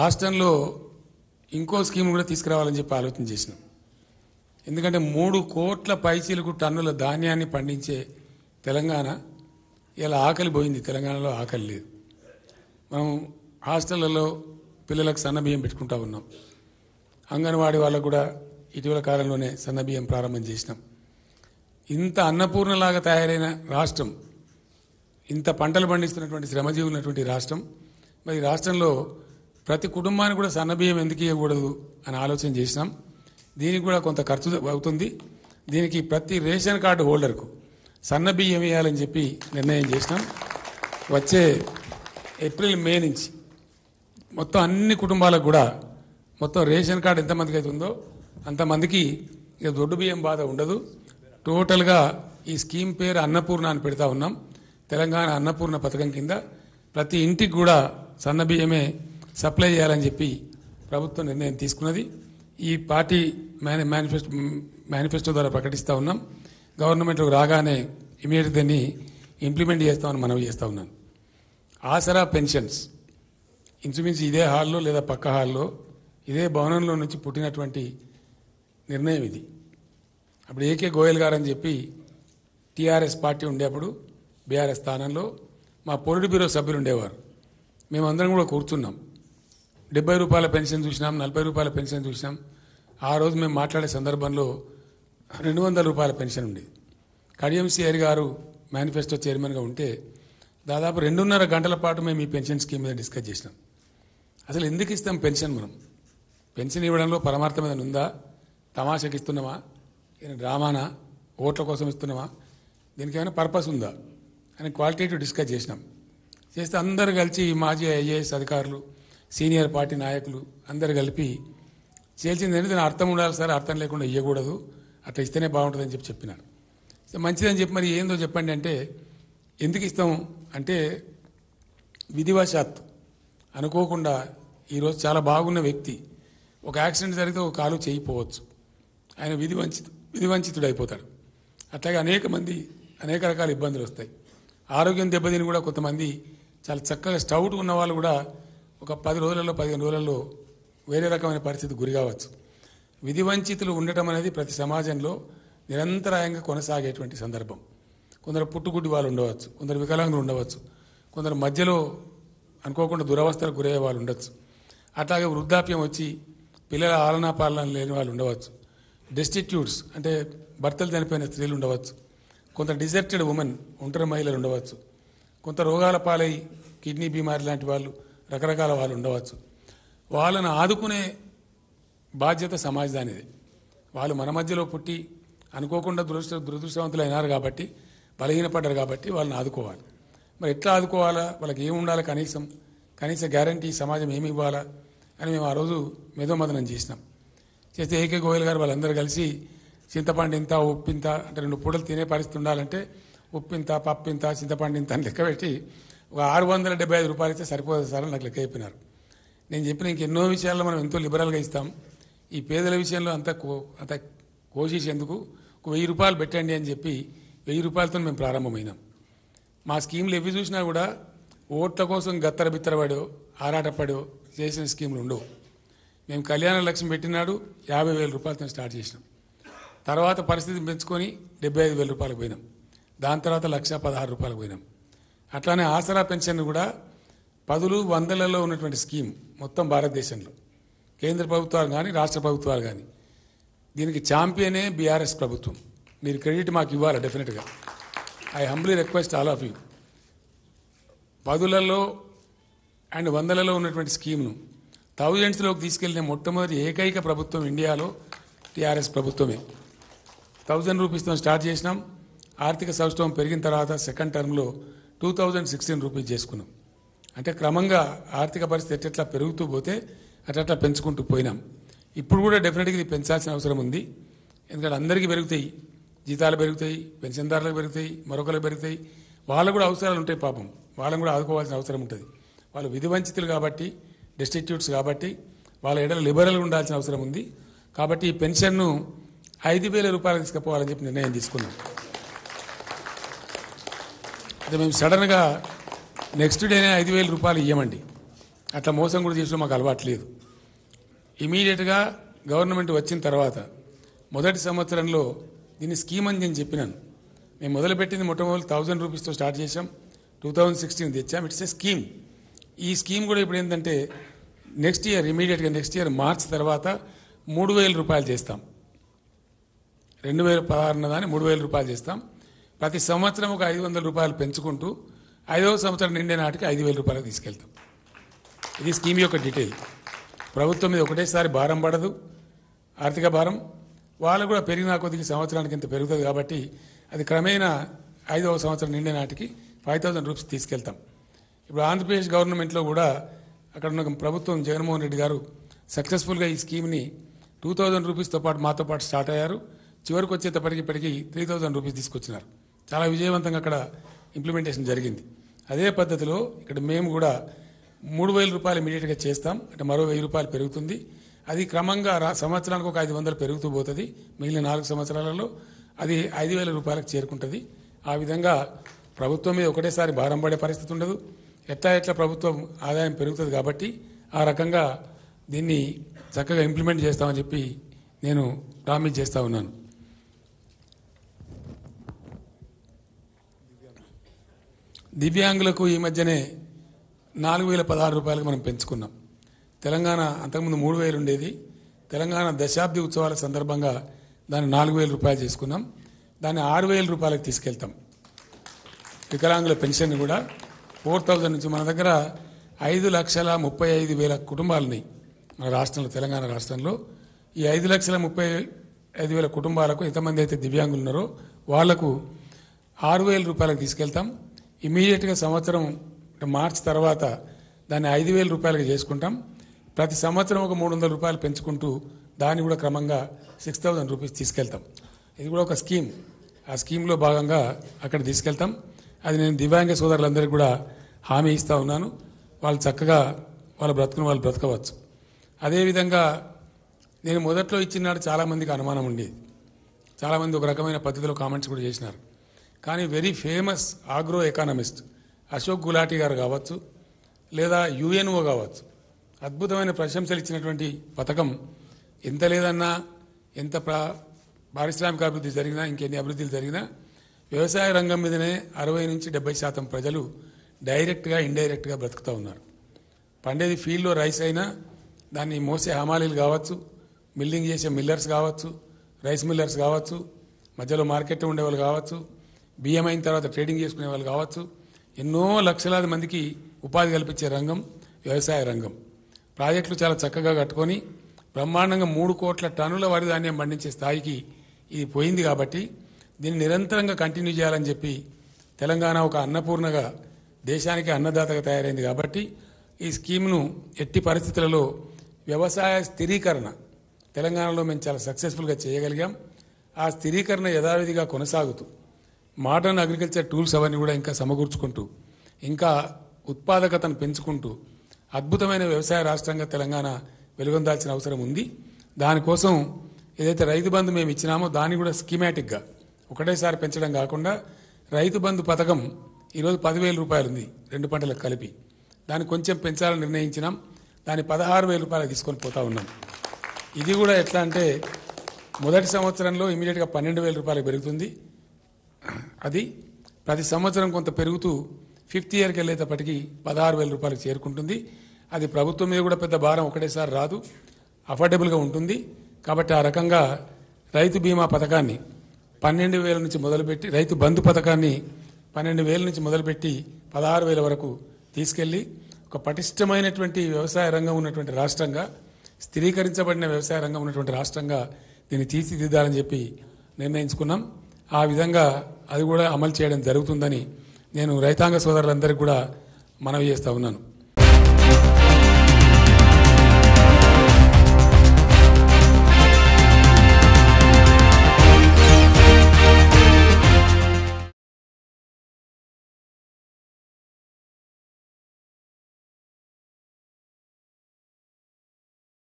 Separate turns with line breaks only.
రాష్ట్రంలో ఇంకో స్కీమ్ కూడా తీసుకురావాలని చెప్పి ఆలోచన చేసినాం ఎందుకంటే మూడు కోట్ల పైచీలకు టన్నుల ధాన్యాన్ని పండించే తెలంగాణ ఇలా ఆకలి పోయింది తెలంగాణలో ఆకలి లేదు మనం హాస్టళ్లలో పిల్లలకు సన్నబియ్యం పెట్టుకుంటా ఉన్నాం అంగన్వాడీ వాళ్ళకు కూడా ఇటీవల కాలంలోనే సన్నబియ్యం ప్రారంభం చేసినాం ఇంత అన్నపూర్ణలాగా తయారైన రాష్ట్రం ఇంత పంటలు పండిస్తున్నటువంటి శ్రమజీవులు ఉన్నటువంటి రాష్ట్రం మరి రాష్ట్రంలో ప్రతి కుటుంబానికి కూడా సన్నబియ్యం ఎందుకు ఇవ్వకూడదు అని ఆలోచన చేసినాం దీనికి కూడా కొంత ఖర్చు అవుతుంది దీనికి ప్రతి రేషన్ కార్డు హోల్డర్కు సన్నబియ్యం వేయాలని చెప్పి నిర్ణయం చేసినాం వచ్చే ఏప్రిల్ మే నుంచి మొత్తం అన్ని కుటుంబాలకు కూడా మొత్తం రేషన్ కార్డు ఎంతమందికి అయితే ఉందో అంతమందికి ఇక దొడ్డు బియ్యం బాధ ఉండదు టోటల్గా ఈ స్కీమ్ పేరు అన్నపూర్ణ అని పెడతా ఉన్నాం తెలంగాణ అన్నపూర్ణ పథకం కింద ప్రతి ఇంటికి కూడా సన్న బియ్యమే సప్లై చేయాలని చెప్పి ప్రభుత్వం నిర్ణయం తీసుకున్నది ఈ పార్టీ మేనిఫెస్టో మేనిఫెస్టో ద్వారా ప్రకటిస్తూ ఉన్నాం గవర్నమెంట్ రాగానే ఇమీడియట్ దాన్ని ఇంప్లిమెంట్ చేస్తామని మనవి చేస్తూ ఉన్నాను ఆసరా పెన్షన్స్ ఇంచుమించు ఇదే హాల్లో లేదా పక్క హాల్లో ఇదే భవనంలో నుంచి పుట్టినటువంటి నిర్ణయం ఇది అప్పుడు ఏకే గోయల్ గారు అని చెప్పి టీఆర్ఎస్ పార్టీ ఉండేప్పుడు బీఆర్ఎస్ స్థానంలో మా పొలిట్ బ్యూరో సభ్యులు ఉండేవారు మేమందరం కూడా కూర్చున్నాం డెబ్బై రూపాయల పెన్షన్ చూసినాం నలభై రూపాయల పెన్షన్ చూసినాం ఆ రోజు మేము మాట్లాడే సందర్భంలో రెండు వందల రూపాయల పెన్షన్ ఉండేది కడియంసీఆర్ గారు మేనిఫెస్టో చైర్మన్గా ఉంటే దాదాపు రెండున్నర గంటల పాటు మేము ఈ పెన్షన్ స్కీమ్ మీద డిస్కస్ చేసినాం అసలు ఎందుకు ఇస్తాం పెన్షన్ మనం పెన్షన్ ఇవ్వడంలో పరమార్థం ఏదైనా ఉందా తమాషకి ఇస్తున్నామా డ్రామానా ఓట్ల కోసం ఇస్తున్నామా దీనికి ఏమైనా పర్పస్ ఉందా అని క్వాలిటేటివ్ డిస్కస్ చేసినాం చేస్తే అందరు కలిసి మాజీ ఐఏఎస్ అధికారులు సీనియర్ పార్టీ నాయకులు అందరు కలిపి చేసిందని దాని అర్థం ఉండాలి సార్ అర్థం లేకుండా ఇవ్వకూడదు అట్లా ఇస్తేనే బాగుంటుందని చెప్పి చెప్పినారు మంచిదని చెప్పి మరి ఏందో చెప్పండి అంటే ఎందుకు ఇస్తాం అంటే విధివశాత్ అనుకోకుండా ఈరోజు చాలా బాగున్న వ్యక్తి ఒక యాక్సిడెంట్ జరిగితే ఒక కాలు చేయిపోవచ్చు ఆయన విధి వంచిత విధి వంచితుడు అయిపోతాడు అట్లాగే అనేక మంది అనేక రకాల ఇబ్బందులు వస్తాయి ఆరోగ్యం దెబ్బతిని కూడా కొంతమంది చాలా చక్కగా స్టౌట్ ఉన్న వాళ్ళు కూడా ఒక పది రోజులలో పదిహేను రోజులలో వేరే రకమైన పరిస్థితి గురి కావచ్చు విధి వంచితులు ఉండటం అనేది ప్రతి సమాజంలో నిరంతరాయంగా కొనసాగేటువంటి సందర్భం కొందరు పుట్టుగుడ్డి వాళ్ళు ఉండవచ్చు కొందరు వికలాంగులు ఉండవచ్చు కొందరు మధ్యలో అనుకోకుండా దురవస్థలకు గురయ్యే వాళ్ళు ఉండొచ్చు అట్లాగే వృద్ధాప్యం వచ్చి పిల్లల ఆలనా పాలన లేని వాళ్ళు ఉండవచ్చు డిస్టిట్యూట్స్ అంటే భర్తలు చనిపోయిన స్త్రీలు ఉండవచ్చు కొంత డిజర్టెడ్ ఉమెన్ ఒంటరి మహిళలు ఉండవచ్చు కొంత రోగాల పాలై కిడ్నీ బీమారి లాంటి వాళ్ళు రకరకాల వాళ్ళు ఉండవచ్చు వాళ్ళను ఆదుకునే బాధ్యత సమాజానిది వాళ్ళు మన మధ్యలో పుట్టి అనుకోకుండా దురదృష్ట దురదృష్టవంతులు అయినారు కాబట్టి బలహీనపడ్డారు కాబట్టి వాళ్ళని ఆదుకోవాలి మరి ఎట్లా ఆదుకోవాలా వాళ్ళకి ఏమి ఉండాలి కనీసం కనీస గ్యారంటీ సమాజం ఏమి ఇవ్వాలా అని మేము ఆ రోజు మేధోమదనం చేసినాం చేస్తే ఏకే గోయల్ గారు వాళ్ళందరూ కలిసి చింతపండు ఇంత ఉప్పింత అంటే రెండు పూటలు తినే పరిస్థితి ఉండాలంటే ఉప్పింత పప్పింత చింతపండు ఇంత అని లెక్క పెట్టి ఒక ఆరు వందల డెబ్బై ఐదు రూపాయలు ఇస్తే సరిపోదు సార్ నాకు లెక్క చెప్పినారు నేను చెప్పిన ఇంకెన్నో విషయాల్లో మనం ఎంతో లిబరల్గా ఇస్తాం ఈ పేదల విషయంలో అంత కో అంత కోషించేందుకు ఒక వెయ్యి రూపాయలు పెట్టండి అని చెప్పి వెయ్యి రూపాయలతో మేము ప్రారంభమైనాం మా స్కీమ్లు ఎవి చూసినా కూడా ఓట్ల కోసం గత్తర బిత్తరపడో ఆరాటపడో చేసిన స్కీమ్లు ఉండవు మేము కళ్యాణ లక్ష్యం పెట్టినాడు యాభై వేల రూపాయలతో స్టార్ట్ చేసినాం తర్వాత పరిస్థితిని పెంచుకొని డెబ్బై ఐదు వేల రూపాయలకు పోయినాం దాని తర్వాత లక్ష పదహారు రూపాయలకు పోయినాం అట్లానే ఆసరా పెన్షన్ కూడా పదులు వందలలో ఉన్నటువంటి స్కీమ్ మొత్తం భారతదేశంలో కేంద్ర ప్రభుత్వాలు కానీ రాష్ట్ర ప్రభుత్వాలు కానీ దీనికి ఛాంపియనే బీఆర్ఎస్ ప్రభుత్వం మీరు క్రెడిట్ మాకు ఇవ్వాలి డెఫినెట్గా I humbly request all of you పదులలో అండ్ వందలలో ఉన్నటువంటి స్కీమ్ను థౌజండ్స్లోకి తీసుకెళ్లిన మొట్టమొదటి ఏకైక ప్రభుత్వం ఇండియాలో టీఆర్ఎస్ ప్రభుత్వమే థౌజండ్ రూపీస్తో స్టార్ట్ చేసినాం ఆర్థిక సౌష్ఠవం పెరిగిన తర్వాత సెకండ్ టర్మ్లో టూ థౌజండ్ సిక్స్టీన్ రూపీస్ చేసుకున్నాం అంటే క్రమంగా ఆర్థిక పరిస్థితి ఎట్లా పెరుగుతూ పోతే అట్లా పెంచుకుంటూ పోయినాం ఇప్పుడు కూడా డెఫినెట్గా ఇది పెంచాల్సిన అవసరం ఉంది ఎందుకంటే అందరికీ పెరుగుతాయి జీతాలు పెరుగుతాయి పెన్షన్దారులకు పెరుగుతాయి మరొకరు పెరుగుతాయి వాళ్ళకు కూడా అవసరాలు ఉంటాయి పాపం వాళ్ళని కూడా ఆదుకోవాల్సిన అవసరం ఉంటుంది వాళ్ళు విధి కాబట్టి డిస్టిట్యూట్స్ కాబట్టి వాళ్ళ ఎడలు లిబరల్గా ఉండాల్సిన అవసరం ఉంది కాబట్టి ఈ పెన్షన్ను ఐదు వేల రూపాయలు తీసుకుపోవాలని చెప్పి నిర్ణయం తీసుకున్నాం అంటే మేము సడన్గా నెక్స్ట్ డేనే ఐదు వేల రూపాయలు ఇవ్వమండి అట్లా మోసం కూడా చేసిన మాకు అలవాట్లేదు ఇమీడియట్గా గవర్నమెంట్ వచ్చిన తర్వాత మొదటి సంవత్సరంలో దీన్ని స్కీమ్ అని నేను చెప్పినాను మేము మొదలుపెట్టింది మొట్టమొదటి థౌజండ్ రూపీస్తో స్టార్ట్ చేసాం టూ థౌజండ్ సిక్స్టీన్ తెచ్చాం ఇట్స్ ఏ స్కీమ్ ఈ స్కీమ్ కూడా ఇప్పుడు ఏంటంటే నెక్స్ట్ ఇయర్ ఇమీడియట్గా నెక్స్ట్ ఇయర్ మార్చ్ తర్వాత మూడు వేల రూపాయలు చేస్తాం రెండు వేల పదహారున దాన్ని మూడు వేల రూపాయలు చేస్తాం ప్రతి సంవత్సరం ఒక ఐదు వందల రూపాయలు పెంచుకుంటూ ఐదవ సంవత్సరం నిండే నాటికి ఐదు వేల రూపాయలు తీసుకెళ్తాం ఇది స్కీమ్ యొక్క డీటెయిల్ ప్రభుత్వం మీద ఒకటేసారి భారం పడదు ఆర్థిక భారం వాళ్ళు కూడా పెరిగిన కొద్దిగా సంవత్సరానికి ఇంత పెరుగుతుంది కాబట్టి అది క్రమేణా ఐదవ సంవత్సరం నిండే నాటికి ఫైవ్ థౌసండ్ రూపీస్ తీసుకెళ్తాం ఇప్పుడు ఆంధ్రప్రదేశ్ గవర్నమెంట్లో కూడా అక్కడ ఉన్న ప్రభుత్వం జగన్మోహన్ రెడ్డి గారు సక్సెస్ఫుల్గా ఈ స్కీమ్ని టూ థౌజండ్ రూపీస్తో పాటు మాతో పాటు స్టార్ట్ అయ్యారు చివరికి వచ్చేటప్పటికి ఇప్పటికి త్రీ థౌజండ్ రూపీస్ తీసుకొచ్చినారు చాలా విజయవంతంగా అక్కడ ఇంప్లిమెంటేషన్ జరిగింది అదే పద్ధతిలో ఇక్కడ మేము కూడా మూడు వేల రూపాయలు ఇమీడియట్గా చేస్తాం అంటే మరో వెయ్యి రూపాయలు పెరుగుతుంది అది క్రమంగా సంవత్సరానికి ఒక ఐదు వందలు పెరుగుతూ పోతుంది మిగిలిన నాలుగు సంవత్సరాలలో అది ఐదు వేల రూపాయలకు చేరుకుంటుంది ఆ విధంగా ప్రభుత్వం మీద ఒకటేసారి భారం పడే పరిస్థితి ఉండదు ఎట్లా ఎట్లా ప్రభుత్వం ఆదాయం పెరుగుతుంది కాబట్టి ఆ రకంగా దీన్ని చక్కగా ఇంప్లిమెంట్ చేస్తామని చెప్పి నేను ప్రామిస్ చేస్తూ ఉన్నాను దివ్యాంగులకు ఈ మధ్యనే నాలుగు వేల పదహారు రూపాయలకు మనం పెంచుకున్నాం తెలంగాణ అంతకుముందు మూడు వేలు ఉండేది తెలంగాణ దశాబ్ది ఉత్సవాల సందర్భంగా దాన్ని నాలుగు వేల రూపాయలు చేసుకున్నాం దాన్ని ఆరు వేల రూపాయలకు తీసుకెళ్తాం వికలాంగుల పెన్షన్ కూడా ఫోర్ థౌజండ్ నుంచి మన దగ్గర ఐదు లక్షల ముప్పై ఐదు వేల కుటుంబాలని మన రాష్ట్రంలో తెలంగాణ రాష్ట్రంలో ఈ ఐదు లక్షల ముప్పై ఐదు వేల కుటుంబాలకు ఎంతమంది అయితే దివ్యాంగులు ఉన్నారో వాళ్లకు ఆరు వేల రూపాయలకు తీసుకెళ్తాం ఇమీడియట్గా సంవత్సరం మార్చ్ తర్వాత దాన్ని ఐదు వేల రూపాయలుగా చేసుకుంటాం ప్రతి సంవత్సరం ఒక మూడు వందల రూపాయలు పెంచుకుంటూ దాన్ని కూడా క్రమంగా సిక్స్ థౌజండ్ రూపీస్ తీసుకెళ్తాం ఇది కూడా ఒక స్కీమ్ ఆ స్కీమ్లో భాగంగా అక్కడ తీసుకెళ్తాం అది నేను దివ్యాంగ సోదరులందరికీ కూడా హామీ ఇస్తూ ఉన్నాను వాళ్ళు చక్కగా వాళ్ళ బ్రతుకును వాళ్ళు బ్రతకవచ్చు అదేవిధంగా నేను మొదట్లో ఇచ్చినాడు చాలామందికి అనుమానం ఉండేది చాలామంది ఒక రకమైన పద్ధతిలో కామెంట్స్ కూడా చేసినారు కానీ very famous agro economist Ashok Gulati గారు కావచ్చు లేదా యుఎన్ఓ కావచ్చు అద్భుతమైన ప్రశంసలు ఇచ్చినటువంటి పథకం ఎంత లేదన్నా ఎంత పారిశ్రామిక అభివృద్ధి జరిగినా ఇంకెన్ని అభివృద్ధులు జరిగినా వ్యవసాయ రంగం మీదనే అరవై నుంచి డెబ్బై శాతం ప్రజలు డైరెక్ట్గా ఇండైరెక్ట్గా బ్రతుకుతూ ఉన్నారు పండేది ఫీల్డ్లో రైస్ అయినా దాన్ని మోసే హమాలీలు కావచ్చు మిల్లింగ్ చేసే మిల్లర్స్ కావచ్చు రైస్ మిల్లర్స్ కావచ్చు మధ్యలో మార్కెట్ ఉండేవాళ్ళు కావచ్చు బియ్యం అయిన తర్వాత ట్రేడింగ్ చేసుకునే వాళ్ళు కావచ్చు ఎన్నో లక్షలాది మందికి ఉపాధి కల్పించే రంగం వ్యవసాయ రంగం ప్రాజెక్టులు చాలా చక్కగా కట్టుకొని బ్రహ్మాండంగా మూడు కోట్ల టన్నుల వరి ధాన్యం పండించే స్థాయికి ఇది పోయింది కాబట్టి దీన్ని నిరంతరంగా కంటిన్యూ చేయాలని చెప్పి తెలంగాణ ఒక అన్నపూర్ణగా దేశానికి అన్నదాతగా తయారైంది కాబట్టి ఈ స్కీమ్ను ఎట్టి పరిస్థితులలో వ్యవసాయ స్థిరీకరణ తెలంగాణలో మేము చాలా సక్సెస్ఫుల్గా చేయగలిగాం ఆ స్థిరీకరణ యథావిధిగా కొనసాగుతూ మోడర్న్ అగ్రికల్చర్ టూల్స్ అవన్నీ కూడా ఇంకా సమకూర్చుకుంటూ ఇంకా ఉత్పాదకతను పెంచుకుంటూ అద్భుతమైన వ్యవసాయ రాష్ట్రంగా తెలంగాణ వెలుగొందాల్సిన అవసరం ఉంది దానికోసం ఏదైతే రైతు బంధు మేము ఇచ్చినామో దాన్ని కూడా స్కీమాటిక్గా ఒకటేసారి పెంచడం కాకుండా రైతు బంధు పథకం ఈరోజు పదివేల రూపాయలు ఉంది రెండు పంటలకు కలిపి దాన్ని కొంచెం పెంచాలని నిర్ణయించినాం దాన్ని పదహారు వేల రూపాయలు తీసుకొని పోతా ఉన్నాం ఇది కూడా ఎట్లా అంటే మొదటి సంవత్సరంలో ఇమీడియట్గా పన్నెండు వేల రూపాయలు పెరుగుతుంది అది ప్రతి సంవత్సరం కొంత పెరుగుతూ ఫిఫ్త్ ఇయర్కి వెళ్ళేటప్పటికీ పదహారు వేల రూపాయలకు చేరుకుంటుంది అది ప్రభుత్వం మీద కూడా పెద్ద భారం ఒకటేసారి రాదు అఫోర్డబుల్గా ఉంటుంది కాబట్టి ఆ రకంగా రైతు బీమా పథకాన్ని పన్నెండు వేల నుంచి మొదలుపెట్టి రైతు బంధు పథకాన్ని పన్నెండు వేల నుంచి మొదలుపెట్టి పదహారు వేల వరకు తీసుకెళ్ళి ఒక పటిష్టమైనటువంటి వ్యవసాయ రంగం ఉన్నటువంటి రాష్ట్రంగా స్థిరీకరించబడిన వ్యవసాయ రంగం ఉన్నటువంటి రాష్ట్రంగా దీన్ని తీర్చిదిద్దాలని చెప్పి నిర్ణయించుకున్నాం ఆ విధంగా అది కూడా అమలు చేయడం జరుగుతుందని నేను రైతాంగ సోదరులందరికీ కూడా మనవి చేస్తూ ఉన్నాను